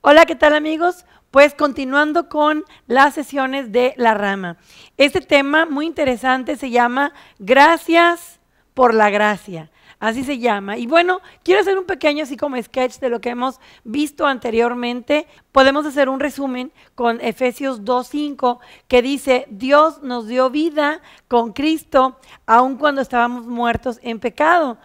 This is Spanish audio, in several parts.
Hola, ¿qué tal amigos? Pues continuando con las sesiones de la rama. Este tema muy interesante se llama Gracias por la gracia así se llama. Y bueno, quiero hacer un pequeño así como sketch de lo que hemos visto anteriormente. Podemos hacer un resumen con Efesios 2.5 que dice, Dios nos dio vida con Cristo aun cuando estábamos muertos en pecado.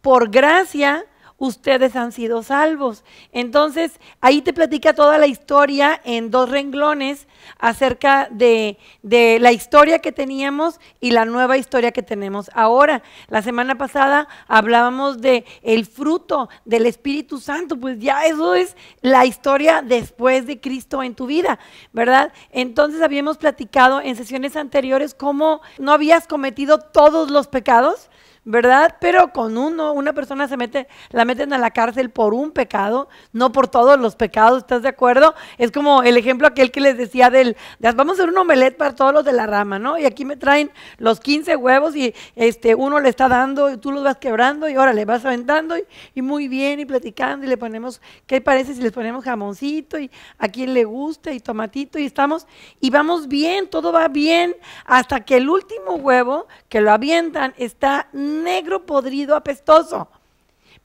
Por gracia ustedes han sido salvos. Entonces, ahí te platica toda la historia en dos renglones acerca de, la historia que teníamos y la nueva historia que tenemos ahora. La semana pasada hablábamos de el fruto del Espíritu Santo, pues ya eso es la historia después de Cristo en tu vida, ¿verdad? Entonces habíamos platicado en sesiones anteriores cómo no habías cometido todos los pecados, ¿verdad? Pero con uno, una persona se mete, la meten a la cárcel por un pecado, no por todos los pecados, ¿estás de acuerdo? Es como el ejemplo aquel que les decía del, vamos a hacer un omelet para todos los de la rama, ¿no? Y aquí me traen los 15 huevos y este, uno le está dando y tú los vas quebrando y ahora le vas aventando y, muy bien y platicando y le ponemos, ¿qué parece si les ponemos jamoncito y a quien le guste y tomatito y estamos y vamos bien, todo va bien hasta que el último huevo que lo avientan está negro, podrido, apestoso.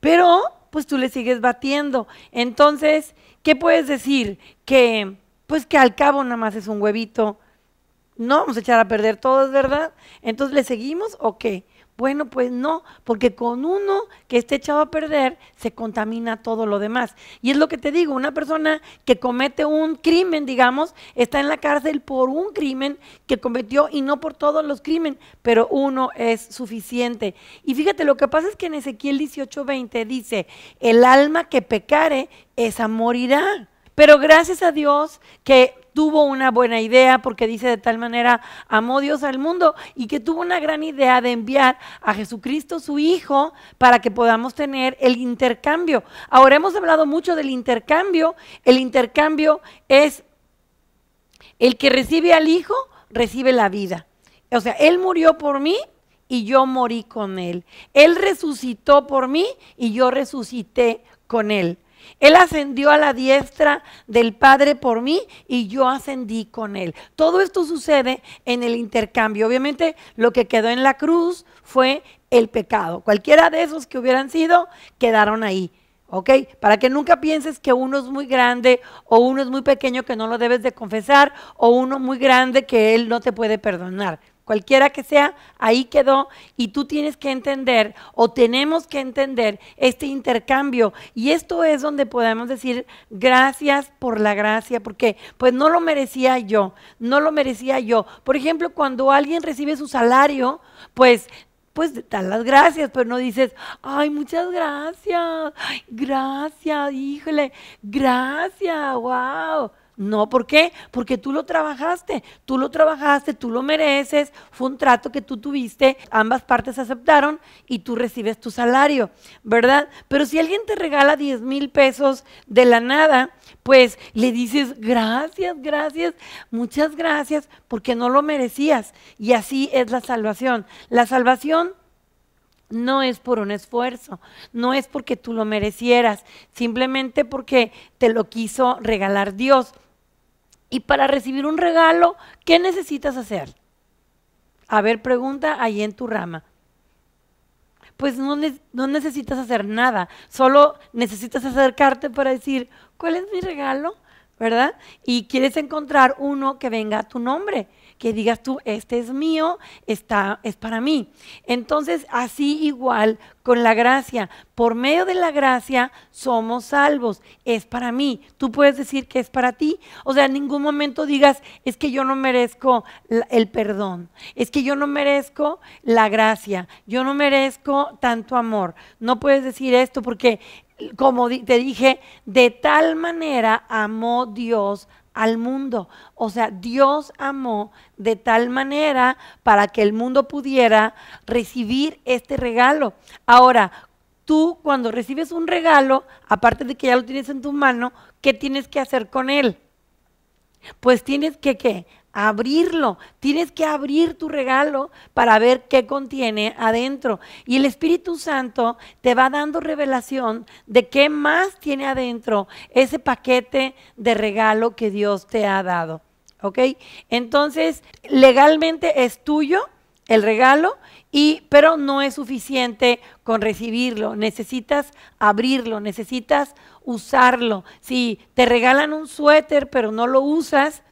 Pero, pues tú le sigues batiendo. Entonces, ¿qué puedes decir? Que, pues que al cabo nada más es un huevito. No vamos a echar a perder todo, ¿verdad? Entonces, ¿le seguimos o qué? Bueno, pues no, porque con uno que esté echado a perder, se contamina todo lo demás. Y es lo que te digo, una persona que comete un crimen, digamos, está en la cárcel por un crimen que cometió y no por todos los crímenes, pero uno es suficiente. Y fíjate, lo que pasa es que en Ezequiel 18:20 dice, el alma que pecare, esa morirá. Pero gracias a Dios que tuvo una buena idea, porque dice de tal manera, amó Dios al mundo y que tuvo una gran idea de enviar a Jesucristo su Hijo para que podamos tener el intercambio. Ahora hemos hablado mucho del intercambio. El intercambio es el que recibe al Hijo, recibe la vida. O sea, Él murió por mí y yo morí con Él. Él resucitó por mí y yo resucité con Él. Él ascendió a la diestra del Padre por mí y yo ascendí con Él. Todo esto sucede en el intercambio. Obviamente lo que quedó en la cruz fue el pecado. Cualquiera de esos que hubieran sido, quedaron ahí. ¿Ok? Para que nunca pienses que uno es muy grande o uno es muy pequeño que no lo debes de confesar o uno muy grande que Él no te puede perdonar cualquiera que sea, ahí quedó y tú tienes que entender o tenemos que entender este intercambio. Y esto es donde podemos decir gracias por la gracia, porque pues no lo merecía yo, no lo merecía yo. Por ejemplo, cuando alguien recibe su salario, pues pues dan las gracias, pero no dices, ay, muchas gracias, gracias, híjole, gracias, wow. No, ¿por qué? Porque tú lo trabajaste, tú lo trabajaste, tú lo mereces, fue un trato que tú tuviste, ambas partes aceptaron y tú recibes tu salario, ¿verdad? Pero si alguien te regala 10 mil pesos de la nada, pues le dices, gracias, gracias, muchas gracias, porque no lo merecías. Y así es la salvación. La salvación no es por un esfuerzo, no es porque tú lo merecieras, simplemente porque te lo quiso regalar Dios. Y para recibir un regalo, ¿qué necesitas hacer? A ver, pregunta ahí en tu rama. Pues no, necesitas hacer nada, solo necesitas acercarte para decir, ¿cuál es mi regalo? ¿Verdad? Y quieres encontrar uno que venga a tu nombre que digas tú, este es mío, está, es para mí. Entonces, así igual con la gracia. Por medio de la gracia somos salvos, es para mí. Tú puedes decir que es para ti. O sea, en ningún momento digas, es que yo no merezco el perdón, es que yo no merezco la gracia, yo no merezco tanto amor. No puedes decir esto porque como te dije, de tal manera amó Dios al mundo. O sea, Dios amó de tal manera para que el mundo pudiera recibir este regalo. Ahora, tú cuando recibes un regalo, aparte de que ya lo tienes en tu mano, ¿qué tienes que hacer con él? Pues tienes que, ¿qué? abrirlo. Tienes que abrir tu regalo para ver qué contiene adentro. Y el Espíritu Santo te va dando revelación de qué más tiene adentro ese paquete de regalo que Dios te ha dado. ¿Ok? Entonces, legalmente es tuyo el regalo y pero no es suficiente con recibirlo, necesitas abrirlo, necesitas usarlo. Si te regalan un suéter pero no lo usas,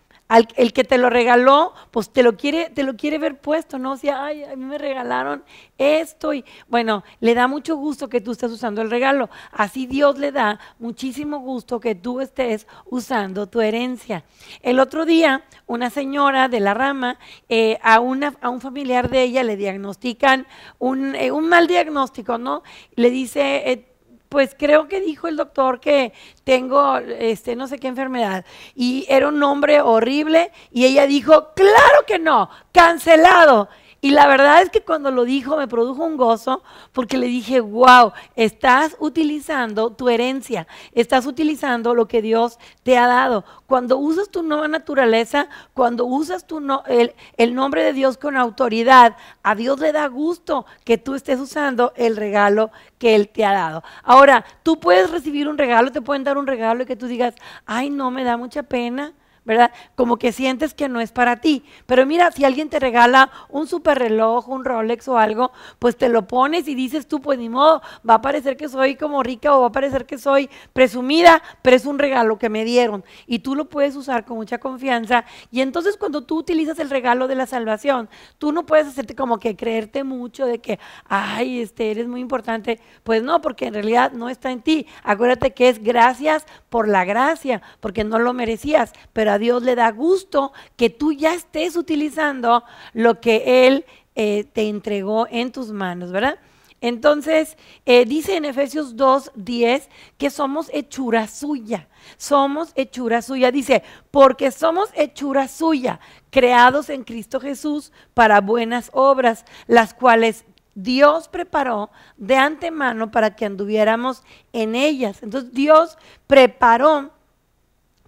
el que te lo regaló, pues te lo quiere, te lo quiere ver puesto, ¿no? O sea, ay, a mí me regalaron esto y bueno, le da mucho gusto que tú estés usando el regalo. Así Dios le da muchísimo gusto que tú estés usando tu herencia. El otro día, una señora de la rama, eh, a, una, a un familiar de ella le diagnostican un, eh, mal diagnóstico, ¿no? Le dice... Eh, pues creo que dijo el doctor que tengo este no sé qué enfermedad y era un nombre horrible y ella dijo, claro que no, cancelado. Y la verdad es que cuando lo dijo me produjo un gozo porque le dije, wow, estás utilizando tu herencia, estás utilizando lo que Dios te ha dado. Cuando usas tu nueva naturaleza, cuando usas tu el, el nombre de Dios con autoridad, a Dios le da gusto que tú estés usando el regalo que Él te ha dado. Ahora, tú puedes recibir un regalo, te pueden dar un regalo y que tú digas, ay, no, me da mucha pena ¿verdad? Como que sientes que no es para ti. Pero mira, si alguien te regala un super reloj, un Rolex o algo, pues te lo pones y dices tú, pues ni modo, va a parecer que soy como rica o va a parecer que soy presumida, pero es un regalo que me dieron. Y tú lo puedes usar con mucha confianza. Y entonces cuando tú utilizas el regalo de la salvación, tú no puedes hacerte como que creerte mucho de que, ay, este, eres muy importante. Pues no, porque en realidad no está en ti. Acuérdate que es gracias por la gracia, porque no lo merecías, pero a Dios le da gusto que tú ya estés utilizando lo que Él eh, te entregó en tus manos, ¿verdad? Entonces, eh, dice en Efesios 2, 10 que somos hechura suya. Somos hechura suya. Dice, porque somos hechura suya, creados en Cristo Jesús para buenas obras, las cuales Dios preparó de antemano para que anduviéramos en ellas. Entonces, Dios preparó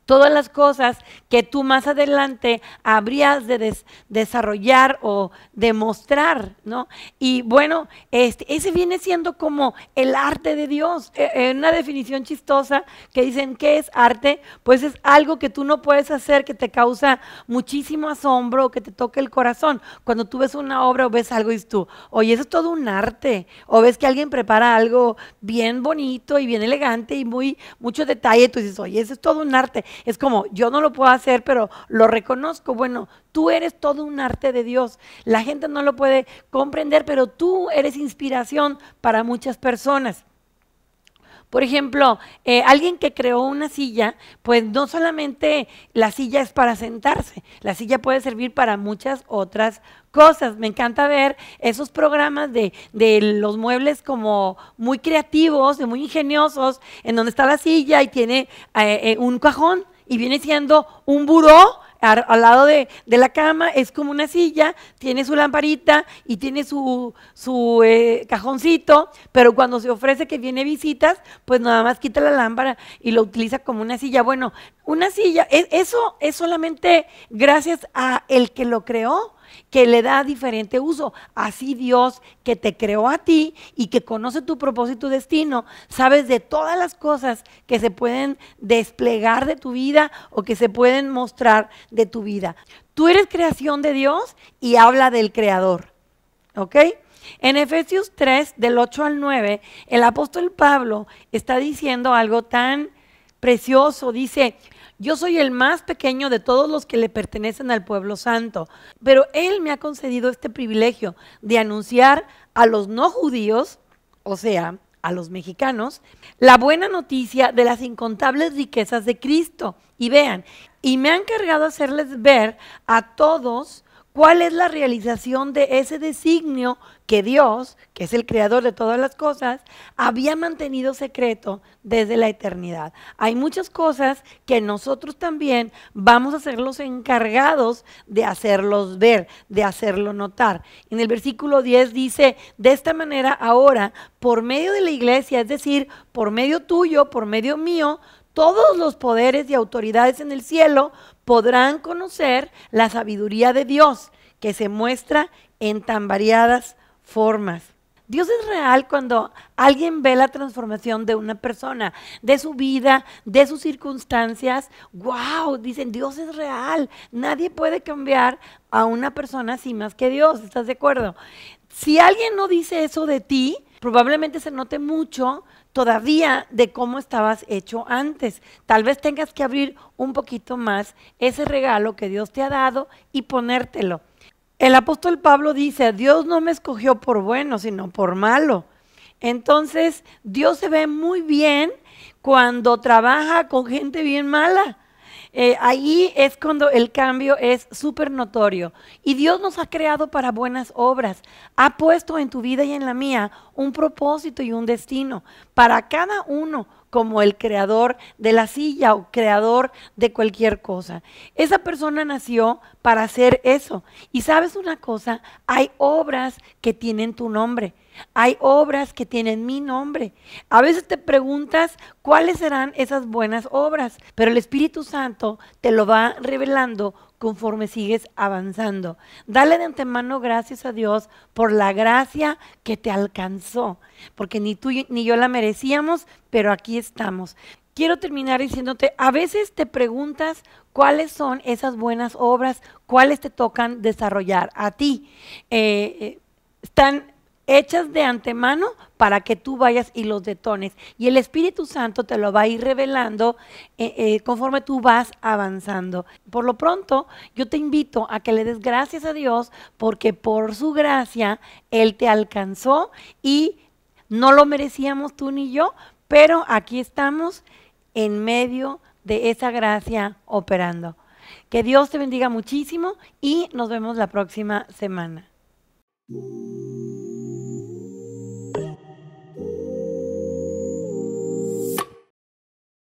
todas las cosas que tú más adelante habrías de desarrollar o demostrar, ¿no? Y bueno, este, ese viene siendo como el arte de Dios. E, en una definición chistosa que dicen, ¿qué es arte? Pues es algo que tú no puedes hacer que te causa muchísimo asombro que te toque el corazón. Cuando tú ves una obra o ves algo y tú, oye, eso es todo un arte. O ves que alguien prepara algo bien bonito y bien elegante y muy, mucho detalle, tú dices, oye, eso es todo un arte. Es como, yo no lo puedo hacer, pero lo reconozco. Bueno, tú eres todo un arte de Dios. La gente no lo puede comprender, pero tú eres inspiración para muchas personas. Por ejemplo, eh, alguien que creó una silla, pues no solamente la silla es para sentarse, la silla puede servir para muchas otras cosas. Me encanta ver esos programas de, de, los muebles como muy creativos, de muy ingeniosos, en donde está la silla y tiene eh, eh, un cajón y viene siendo un buró al, lado de, de, la cama, es como una silla, tiene su lamparita y tiene su, su eh, cajoncito, pero cuando se ofrece que viene visitas, pues nada más quita la lámpara y lo utiliza como una silla. Bueno, una silla, e, eso es solamente gracias a el que lo creó, que le da diferente uso. Así Dios, que te creó a ti y que conoce tu propósito y tu destino, sabes de todas las cosas que se pueden desplegar de tu vida o que se pueden mostrar de tu vida. Tú eres creación de Dios y habla del Creador. ¿Ok? En Efesios 3, del 8 al 9, el apóstol Pablo está diciendo algo tan precioso. Dice, yo soy el más pequeño de todos los que le pertenecen al pueblo santo, pero Él me ha concedido este privilegio de anunciar a los no judíos, o sea, a los mexicanos, la buena noticia de las incontables riquezas de Cristo. Y vean, y me han encargado hacerles ver a todos ¿Cuál es la realización de ese designio que Dios, que es el creador de todas las cosas, había mantenido secreto desde la eternidad? Hay muchas cosas que nosotros también vamos a ser los encargados de hacerlos ver, de hacerlo notar. En el versículo 10 dice, de esta manera ahora, por medio de la iglesia, es decir, por medio tuyo, por medio mío, todos los poderes y autoridades en el cielo podrán conocer la sabiduría de Dios que se muestra en tan variadas formas. Dios es real cuando alguien ve la transformación de una persona, de su vida, de sus circunstancias. ¡Wow! Dicen, Dios es real. Nadie puede cambiar a una persona así más que Dios. ¿Estás de acuerdo? Si alguien no dice eso de ti, probablemente se note mucho todavía de cómo estabas hecho antes. Tal vez tengas que abrir un poquito más ese regalo que Dios te ha dado y ponértelo. El apóstol Pablo dice, Dios no me escogió por bueno, sino por malo. Entonces, Dios se ve muy bien cuando trabaja con gente bien mala eh, ahí es cuando el cambio es súper notorio. Y Dios nos ha creado para buenas obras. Ha puesto en tu vida y en la mía un propósito y un destino para cada uno como el creador de la silla o creador de cualquier cosa. Esa persona nació para hacer eso. Y sabes una cosa, hay obras que tienen tu nombre. Hay obras que tienen mi nombre. A veces te preguntas cuáles serán esas buenas obras, pero el Espíritu Santo te lo va revelando conforme sigues avanzando. Dale de antemano gracias a Dios por la gracia que te alcanzó, porque ni tú ni yo la merecíamos, pero aquí estamos. Quiero terminar diciéndote, a veces te preguntas cuáles son esas buenas obras, cuáles te tocan desarrollar a ti. Eh, eh, están hechas de antemano para que tú vayas y los detones. Y el Espíritu Santo te lo va a ir revelando eh, eh, conforme tú vas avanzando. Por lo pronto, yo te invito a que le des gracias a Dios porque por su gracia Él te alcanzó y no lo merecíamos tú ni yo, pero aquí estamos en medio de esa gracia operando. Que Dios te bendiga muchísimo y nos vemos la próxima semana.